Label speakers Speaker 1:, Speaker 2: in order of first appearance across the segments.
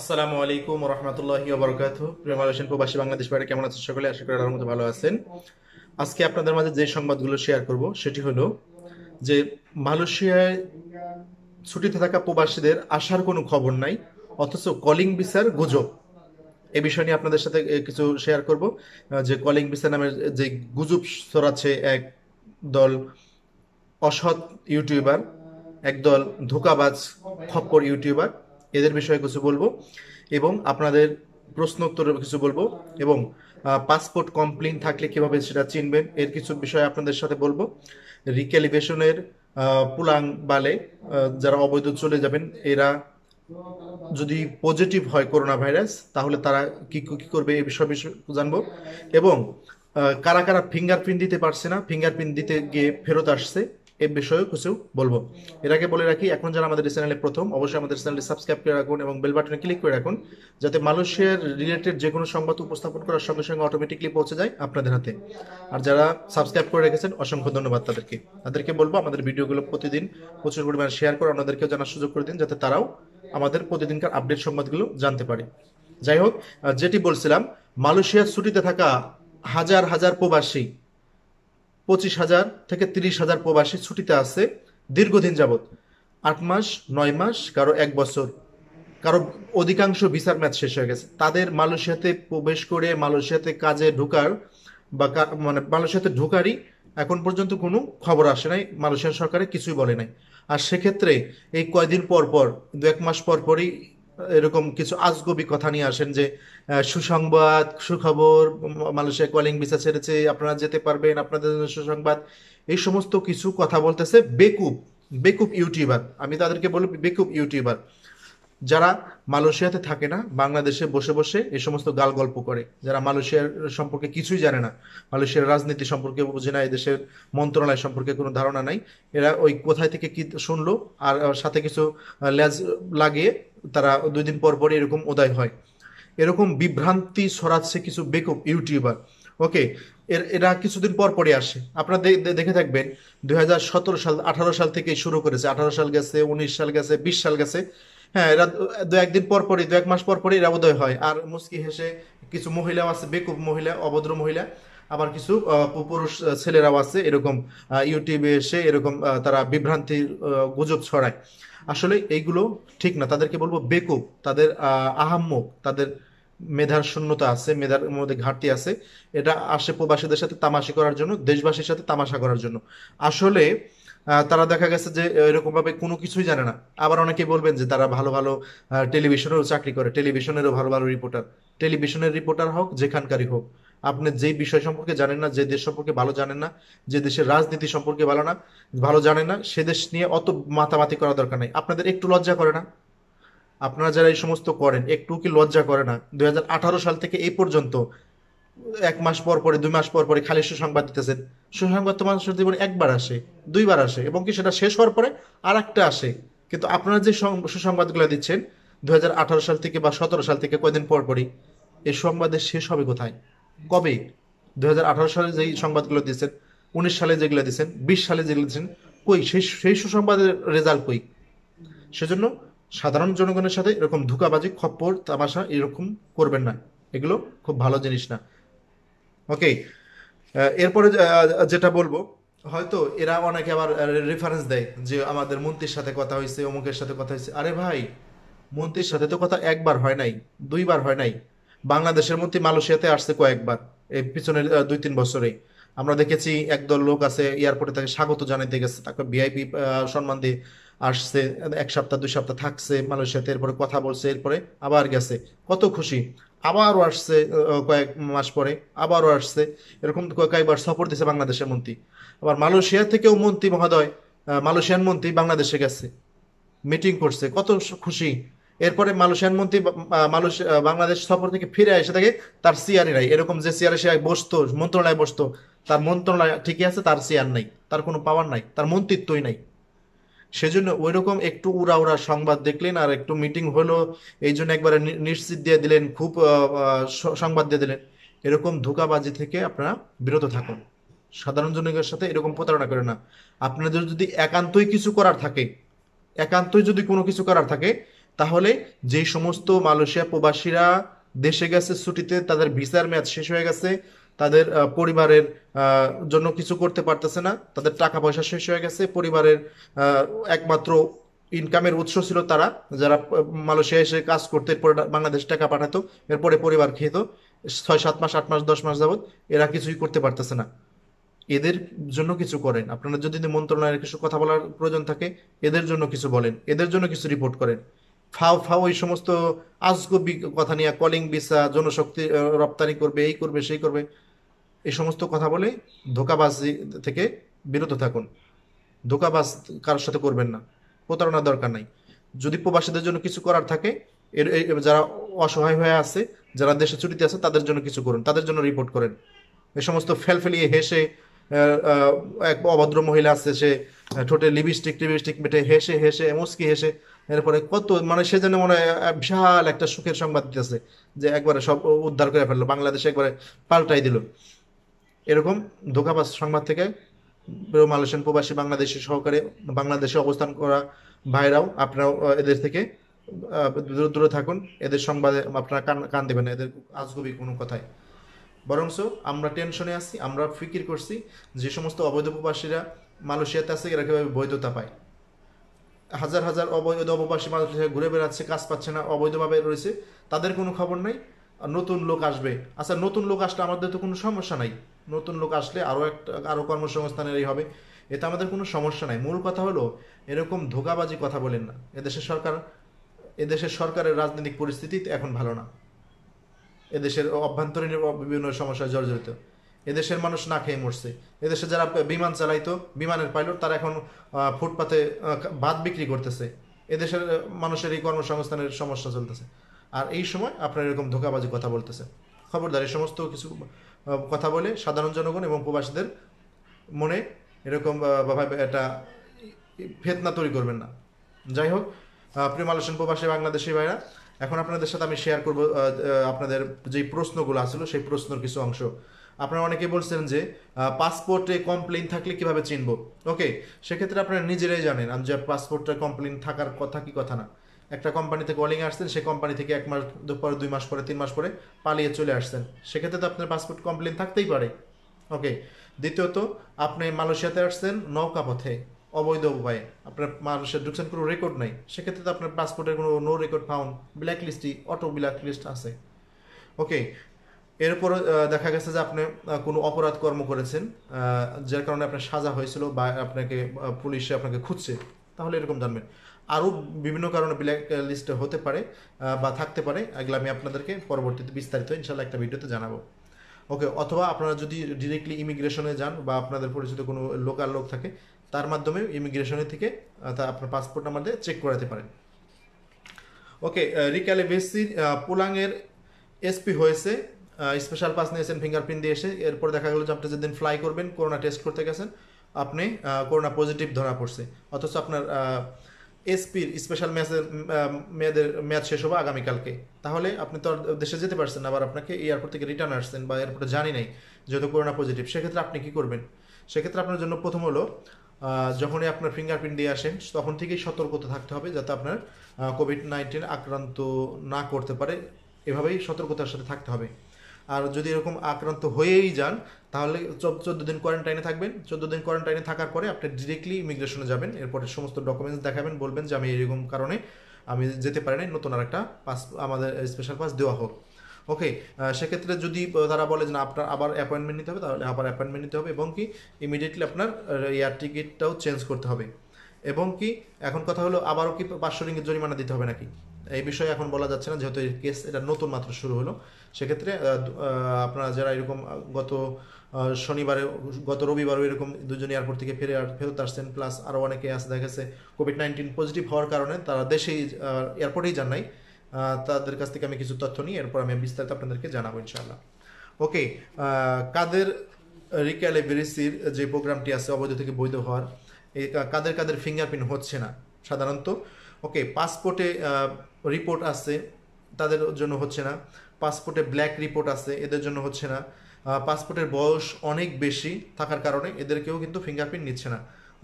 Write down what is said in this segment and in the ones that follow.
Speaker 1: আসসালামু আলাইকুম রহমতুল্লাহ বরকাত প্রবাসী বাংলাদেশ বাইরে কেমন আছেন সকলে আশা করি আল্লাহর মতো ভালো আছেন আজকে আপনাদের মাঝে যে সংবাদগুলো শেয়ার করব সেটি হলো যে মালয়েশিয়ায় ছুটিতে থাকা প্রবাসীদের আসার কোনো খবর নাই অথচ কলিং ভিসার গুজব এ বিষয় নিয়ে আপনাদের সাথে কিছু শেয়ার করব যে কলিং ভিসা নামের যে গুজব ছড়াচ্ছে এক দল অসৎ ইউটিউবার একদল ধোকাবাজ খপ্পর ইউটিউবার এদের বিষয়ে কিছু বলবো এবং আপনাদের প্রশ্ন উত্তরের কিছু বলবো এবং পাসপোর্ট কমপ্লেন থাকলে কিভাবে সেটা চিনবেন এর কিছু বিষয় আপনাদের সাথে বলবো রিক্যালিভেশনের পুলাং বালে যারা অবৈধ চলে যাবেন এরা যদি পজিটিভ হয় করোনা ভাইরাস তাহলে তারা কি কি করবে এ বিষয়ে জানবো এবং কারা কারা ফিঙ্গারপ্রিন্ট দিতে পারছে না ফিঙ্গারপ্রিন্ট দিতে গিয়ে ফেরত আসছে এর বিষয়েও কিছু বলবো এর আগে বলে রাখি এখন যারা আমাদের চ্যানেলে প্রথম অবশ্যই আমাদের চ্যানেলে সাবস্ক্রাইব করে রাখুন এবং বেল বাটনে ক্লিক করে রাখুন যাতে মালয়েশিয়ার রিলেটেড যে কোনো সংবাদ উপস্থাপন করার সঙ্গে সঙ্গে অটোমেটিকলি পৌঁছে যায় আপনাদের হাতে আর যারা সাবস্ক্রাইব করে রেখেছেন অসংখ্য ধন্যবাদ তাদেরকে তাদেরকে বলবো আমাদের ভিডিওগুলো প্রতিদিন প্রচুর পরিমাণে শেয়ার করে অন্যদেরকেও জানার সুযোগ করে দিন যাতে তারাও আমাদের প্রতিদিনকার আপডেট সংবাদগুলো জানতে পারে যাই হোক যেটি বলছিলাম মালয়েশিয়ার ছুটিতে থাকা হাজার হাজার প্রবাসী পঁচিশ হাজার থেকে তিরিশ হাজার প্রবাসী ছুটিতে আছে দীর্ঘদিন যাবৎ আট মাস নয় মাস কারো এক বছর কারো অধিকাংশ ভিসার ম্যাচ শেষ হয়ে গেছে তাদের মালয়েশিয়াতে প্রবেশ করে মালয়েশিয়াতে কাজে ঢোকার বা মানে মালয়েশিয়াতে ঢোকারই এখন পর্যন্ত কোনো খবর আসে নাই মালয়েশিয়া সরকারে কিছুই বলে নাই আর সেক্ষেত্রে এই কয়দিন পর পর দু এক মাস পর পরই এরকম কিছু আজগবি কথা নিয়ে আসেন যে সুসংবাদ সুখবর মালয়েশিয়া কলিং ভিসা ছেড়েছে আপনারা যেতে পারবেন আপনাদের জন্য সুসংবাদ এই সমস্ত কিছু কথা বলতেছে বেকুব বেকুব ইউটিউবার আমি তাদেরকে বলি বেকুব ইউটিউবার যারা মালয়েশিয়াতে থাকে না বাংলাদেশে বসে বসে এই সমস্ত গাল গল্প করে যারা মালয়েশিয়ার সম্পর্কে কিছুই জানে না মালয়েশিয়ার রাজনীতি সম্পর্কে বোঝে না এদেশের মন্ত্রণালয় সম্পর্কে কোনো ধারণা নাই এরা ওই কোথায় থেকে কি শুনলো আর সাথে কিছু ল্যাজ লাগিয়ে তারা দুই দিন পর পরই এরকম উদয় হয় এরকম বিভ্রান্তি ছড়াচ্ছে কিছু বেকব ইউটিউবার ওকে এর এরা কিছুদিন পর পরে আসে আপনারা দেখে থাকবেন দুই সাল আঠারো সাল থেকে শুরু করেছে আঠারো সাল গেছে উনিশ সাল গেছে বিশ সাল গেছে হ্যাঁ এরা দু একদিন পর পরই দু এক মাস পর পরই এরা উদয় হয় আর মুস্কি হেসে কিছু মহিলাও আছে বেকুব মহিলা অভদ্র মহিলা আবার কিছু পুরুষ ছেলেরাও আছে এরকম ইউটিউবে এসে এরকম তারা বিভ্রান্তির গুজব ছড়ায় আসলে এইগুলো ঠিক না তাদেরকে বলবো বেকুব তাদের আহাম্মক তাদের মেধার শূন্যতা আছে মেধার মধ্যে ঘাটতি আছে এটা আসে প্রবাসীদের সাথে তামাশা করার জন্য দেশবাসীর সাথে তামাশা করার জন্য আসলে তারা দেখা গেছে যে এরকমভাবে কোনো কিছুই জানে না আবার অনেকে বলবেন যে তারা ভালো ভালো টেলিভিশনেরও চাকরি করে টেলিভিশনেরও ভালো ভালো রিপোর্টার টেলিভিশনের রিপোর্টার হোক যেখানকারই হোক আপনি যে বিষয় সম্পর্কে জানেন না যে দেশ সম্পর্কে ভালো জানেন না যে দেশের রাজনীতি সম্পর্কে ভালো না ভালো জানেন না সে দেশ নিয়ে অত মাতামাতি করা দরকার নেই আপনাদের একটু লজ্জা করে না আপনারা যারা এই সমস্ত করেন একটু কি লজ্জা করে না দুই সাল থেকে এই পর্যন্ত এক মাস পর পরে দুই মাস পর পরে খালি সুসংবাদ দিতেছেন সুসংবাদ তো মানুষের জীবনে একবার আসে দুইবার আসে এবং কি সেটা শেষ হওয়ার পরে আর একটা আসে কিন্তু আপনারা যে সুসংবাদগুলো দিচ্ছেন দু সাল থেকে বা সতেরো সাল থেকে কয়দিন পর পরই এই সংবাদের শেষ হবে কোথায় কবে আঠারো সালে যেই সংবাদগুলো দিয়েছেন উনিশ সালে যেগুলো দিয়েছেন বিশ সালে যেগুলো দিয়েছেন কই সেই সেই সুসংবাদের রেজাল্ট কই সেজন্য সাধারণ জনগণের সাথে এরকম ধোকাবাজি খপ্পর তামাশা এরকম করবেন না এগুলো খুব ভালো জিনিস না ওকে এরপরে যেটা বলবো হয়তো এরা অনেকে আবার রেফারেন্স দেয় যে আমাদের মন্ত্রীর সাথে কথা হয়েছে অমুকের সাথে কথা হয়েছে আরে ভাই মন্ত্রীর সাথে তো কথা একবার হয় নাই দুইবার হয় নাই বাংলাদেশের মন্ত্রী মালয়েশিয়াতে আসছে কয়েকবার এই পিছনের দুই তিন বছরে আমরা দেখেছি একদল লোক আছে এয়ারপোর্টে তাকে স্বাগত জানাইতে গেছে তাকে ভিআইপি সম্মান দিয়ে আসছে এক সপ্তাহ দুই সপ্তাহ থাকছে মালয়েশিয়াতে এরপরে কথা বলছে এরপরে আবার গেছে কত খুশি আবারও আসছে কয়েক মাস পরে আবারও আসছে এরকম কয়েকবার সফর দিয়েছে বাংলাদেশের মন্ত্রী আবার মালয়েশিয়া থেকেও মন্ত্রী মহোদয় মালয়েশিয়ান মন্ত্রী বাংলাদেশে গেছে মিটিং করছে কত খুশি এরপরে মালয়েশিয়ান মন্ত্রী বাংলাদেশ সফর থেকে ফিরে এসে থাকে তার সিয়ারি নাই এরকম যে সিয়ারে সে বসতো মন্ত্রণালয়ে বসতো তার মন্ত্রণালয় ঠিকই আছে তার সিয়ার নাই তার কোনো পাওয়ার নাই তার মন্ত্রিত্বই নাই সেজন্য ওই রকম একটু উড়া উড়া সংবাদ দেখলেন আর একটু মিটিং হলো এই জন্য একবারে নিশ্চিত দিয়ে দিলেন খুব সংবাদ দিয়ে দিলেন এরকম ধোকাবাজি থেকে আপনারা বিরত থাকুন সাধারণ জনগণের সাথে এরকম প্রতারণা করে না আপনাদের যদি একান্তই কিছু করার থাকে একান্তই যদি কোনো কিছু করার থাকে তাহলে যে সমস্ত মালয়েশিয়া প্রবাসীরা দেশে গেছে ছুটিতে তাদের ভিসার মেয়াদ শেষ হয়ে গেছে তাদের পরিবারের জন্য কিছু করতে পারতেছে না তাদের টাকা পয়সা শেষ হয়ে গেছে পরিবারের একমাত্র ইনকামের উৎস ছিল তারা যারা মালয়েশিয়া এসে কাজ করতে এরপরে বাংলাদেশ টাকা পাঠাতো এরপরে পরিবার খেত ছয় সাত মাস আট মাস দশ মাস যাবত এরা কিছুই করতে পারতেছে না এদের জন্য কিছু করেন আপনারা যদি মন্ত্রণালয়ের কিছু কথা বলার প্রয়োজন থাকে এদের জন্য কিছু বলেন এদের জন্য কিছু রিপোর্ট করেন ফাও ফাও এই সমস্ত আজগবি কথা নিয়ে কলিং বিসা জনশক্তি রপ্তানি করবে এই করবে সেই করবে এই সমস্ত কথা বলে ধোকাবাজি থেকে বিরত থাকুন ধোকাবাজ কারোর সাথে করবেন না প্রতারণার দরকার নাই যদি প্রবাসীদের জন্য কিছু করার থাকে এর যারা অসহায় হয়ে আছে যারা দেশে ছুটিতে আছে তাদের জন্য কিছু করুন তাদের জন্য রিপোর্ট করেন এ সমস্ত ফেল ফেলিয়ে হেসে এক অভদ্র মহিলা আছে সে ঠোঁটে লিপস্টিক টিপস্টিক মেটে হেসে হেসে মুসকি হেসে এরপরে কত মানে সে যেন মনে বিশাল একটা সুখের সংবাদ দিতেছে যে একবারে সব উদ্ধার করে ফেললো বাংলাদেশে একবারে পাল্টাই দিল এরকম ধোকাবাস সংবাদ থেকে মালয়েশিয়ান প্রবাসী বাংলাদেশের সহকারে বাংলাদেশে অবস্থান করা ভাইরাও আপনারাও এদের থেকে দূরে দূরে থাকুন এদের সংবাদে আপনারা কান কান দেবেন না এদের আজগবি কোনো কথায় বরংস আমরা টেনশনে আছি আমরা ফিকির করছি যে সমস্ত অবৈধ প্রবাসীরা মালয়েশিয়াতে আছে এরা কীভাবে বৈধতা পায় হাজার হাজার অবৈধ অববাসী মালয়েশিয়া ঘুরে বেড়াচ্ছে কাজ পাচ্ছে না অবৈধভাবে রয়েছে তাদের কোনো খবর নেই নতুন লোক আসবে আচ্ছা নতুন লোক আসলে আমাদের তো কোনো সমস্যা নাই নতুন লোক আসলে আরও একটা আরও কর্মসংস্থানের এই হবে এতে আমাদের কোনো সমস্যা নাই মূল কথা হলো এরকম ধোকাবাজি কথা বলেন না এদেশের সরকার এদেশের সরকারের রাজনৈতিক পরিস্থিতি এখন ভালো না এদেশের অভ্যন্তরীণ বিভিন্ন সমস্যায় জর্জরিত এদেশের মানুষ না খেয়ে মরছে এদেশে যারা বিমান চালাইতো বিমানের পাইলট তারা এখন ফুটপাতে ভাত বিক্রি করতেছে এদেশের মানুষের এই কর্মসংস্থানের সমস্যা চলতেছে আর এই সময় আপনার এরকম ধোকাবাজি কথা বলতেছে খবরদার এই সমস্ত কিছু কথা বলে সাধারণ জনগণ এবং প্রবাসীদের মনে এরকম এটা ফেতনা তৈরি করবেন না যাই হোক প্রিয় মালয়েশিয়ান প্রবাসী বাংলাদেশি ভাইরা এখন আপনাদের সাথে আমি শেয়ার করব আপনাদের যেই প্রশ্নগুলো আসলো সেই প্রশ্নের কিছু অংশ আপনারা অনেকে বলছেন যে পাসপোর্টে কমপ্লেন থাকলে কিভাবে চিনবো ওকে সেক্ষেত্রে আপনারা নিজেরাই জানেন যে পাসপোর্টে কমপ্লেন থাকার কথা কি কথা না একটা কোম্পানি থেকে কলিং আসছেন সেই কোম্পানি থেকে এক মাস পরে দুই মাস পরে তিন মাস পরে পালিয়ে চলে আসছেন সেক্ষেত্রে তো আপনার পাসপোর্ট কমপ্লেন থাকতেই পারে ওকে দ্বিতীয়ত আপনি মালয়েশিয়াতে আসছেন নৌকা পথে অবৈধ উপায়ে আপনার মানুষের ঢুকছেন কোনো রেকর্ড নাই সেক্ষেত্রে তো আপনার পাসপোর্টের কোনো নো রেকর্ড ফাউন্ড ব্ল্যাক লিস্টই অটো ব্ল্যাক লিস্ট আছে ওকে এরপর দেখা গেছে যে আপনি কোনো অপরাধ কর্ম করেছেন যার কারণে আপনার সাজা হয়েছিল বা আপনাকে পুলিশে আপনাকে খুঁজছে তাহলে এরকম জানবেন আরও বিভিন্ন কারণে ব্ল্যাক লিস্ট হতে পারে বা থাকতে পারে এগুলো আমি আপনাদেরকে পরবর্তীতে বিস্তারিত ইনশাল্লাহ একটা ভিডিওতে জানাবো ওকে অথবা আপনারা যদি ডিরেক্টলি ইমিগ্রেশনে যান বা আপনাদের পরিচিত কোনো লোকাল লোক থাকে তার মাধ্যমে ইমিগ্রেশনে থেকে তা আপনার পাসপোর্ট নাম্বার দিয়ে চেক করাতে পারেন ওকে রিকালে বেসি পোলাংয়ের এসপি হয়েছে স্পেশাল পাস নিয়েছেন ফিঙ্গারপ্রিন্ট দিয়ে এসে এরপর দেখা গেলো যে আপনি যেদিন ফ্লাই করবেন করোনা টেস্ট করতে গেছেন আপনি করোনা পজিটিভ ধরা পড়ছে অথচ আপনার এসপির স্পেশাল ম্যাচের মেয়েদের ম্যাচ শেষ হবো আগামীকালকে তাহলে আপনি তো দেশে যেতে পারছেন আবার আপনাকে এয়ারপোর্ট থেকে রিটার্ন আসছেন বা এয়ারপোর্টে জানি নাই যেহেতু করোনা পজিটিভ সেক্ষেত্রে আপনি কি করবেন সেক্ষেত্রে আপনার জন্য প্রথম হলো যখনই আপনার ফিঙ্গারপ্রিন্ট দিয়ে আসেন তখন থেকেই সতর্কতা থাকতে হবে যাতে আপনার কোভিড নাইন্টিন আক্রান্ত না করতে পারে এভাবেই সতর্কতার সাথে থাকতে হবে আর যদি এরকম আক্রান্ত হয়েই যান তাহলে চোদ্দ দিন কোয়ারেন্টাইনে থাকবেন চোদ্দ দিন কোয়ারেন্টাইনে থাকার পরে আপনি ডিরেক্টলি ইমিগ্রেশনে যাবেন এরপরে সমস্ত ডকুমেন্টস দেখাবেন বলবেন যে আমি এরকম কারণে আমি যেতে পারি নাই নতুন আর একটা পাস আমাদের স্পেশাল পাস দেওয়া হোক ওকে সেক্ষেত্রে যদি তারা বলে যে না আপনার আবার অ্যাপয়েন্টমেন্ট নিতে হবে তাহলে আবার অ্যাপয়েন্টমেন্ট নিতে হবে এবং কি ইমিডিয়েটলি আপনার এয়ার টিকিটটাও চেঞ্জ করতে হবে এবং কি এখন কথা হলো আবারও কি পাঁচশো রিঙ্গিত জরিমানা দিতে হবে নাকি এই বিষয়ে এখন বলা যাচ্ছে না যেহেতু এই কেস এটা নতুন মাত্র শুরু হলো সেক্ষেত্রে আপনারা যারা এরকম গত শনিবারে গত রবিবারও এরকম দুজন এয়ারপোর্ট থেকে ফিরে ফেরত আসছেন প্লাস আরও অনেকে আছে দেখেছে কোভিড নাইন্টিন পজিটিভ হওয়ার কারণে তারা দেশেই এয়ারপোর্টেই যান নাই তাদের কাছ থেকে আমি কিছু তথ্য নিই এরপর আমি বিস্তারিত আপনাদেরকে জানাবো ইনশাল্লাহ ওকে কাদের রিক্যালেবিলিসির যে প্রোগ্রামটি আছে অবৈধ থেকে বৈধ হওয়ার কাদের কাদের ফিঙ্গারপ্রিন্ট হচ্ছে না সাধারণত ওকে পাসপোর্টে রিপোর্ট আছে তাদের জন্য হচ্ছে না পাসপোর্টে ব্ল্যাক রিপোর্ট আছে এদের জন্য হচ্ছে না পাসপোর্টের uh, বয়স অনেক বেশি থাকার কারণে এদেরকেও কিন্তু ফিঙ্গারপ্রিন্ট নিচ্ছে না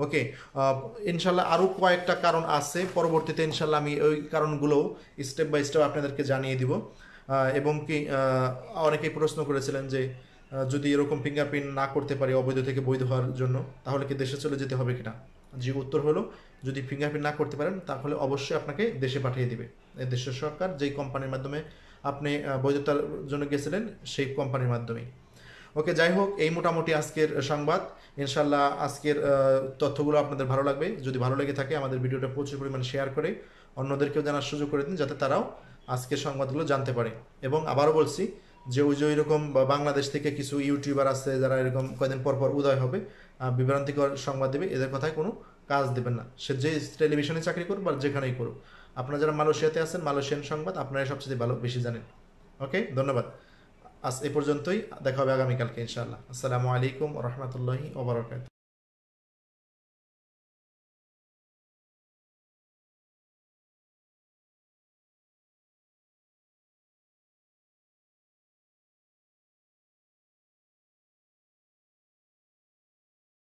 Speaker 1: ওকে uh, ইনশাল্লাহ আরও কয়েকটা কারণ আছে পরবর্তীতে ইনশাল্লাহ আমি ওই কারণগুলো স্টেপ বাই স্টেপ আপনাদেরকে জানিয়ে দিব uh, এবং কি অনেকেই প্রশ্ন করেছিলেন যে যদি এরকম ফিঙ্গারপ্রিন্ট না করতে পারি অবৈধ থেকে বৈধ হওয়ার জন্য তাহলে কি দেশে চলে যেতে হবে কিনা যে উত্তর হলো যদি ফিঙ্গারপ্রিন্ট না করতে পারেন তাহলে অবশ্যই আপনাকে দেশে পাঠিয়ে দিবে দেশের সরকার যেই কোম্পানির মাধ্যমে আপনি বৈধতার জন্য গেছিলেন সেই কোম্পানির মাধ্যমেই ওকে যাই হোক এই মোটামুটি আজকের সংবাদ ইনশাল্লাহ আজকের তথ্যগুলো আপনাদের ভালো লাগবে যদি ভালো লেগে থাকে আমাদের ভিডিওটা প্রচুর পরিমাণে শেয়ার করে অন্যদেরকেও জানার সুযোগ করে দিন যাতে তারাও আজকের সংবাদগুলো জানতে পারে এবং আবারও বলছি যে ওই যে ওইরকম বাংলাদেশ থেকে কিছু ইউটিউবার আছে যারা এরকম কয়েকদিন পর পর উদয় হবে বিভ্রান্তিকর সংবাদ দেবে এদের কথায় কোনো কাজ দেবেন না সে যে টেলিভিশনে চাকরি করুক বা যেখানেই করুক আপনারা যারা মালয়েশিয়াতে আছেন মালয়েশিয়ান সংবাদ আপনারা সবচেয়ে ভালো বেশি জানেন ওকে ধন্যবাদ আজ এ পর্যন্তই দেখা হবে আগামীকালকে ইনশাআল্লাহ আসসালামু আলাইকুম রহমতুল্লাহি ওবরাকাত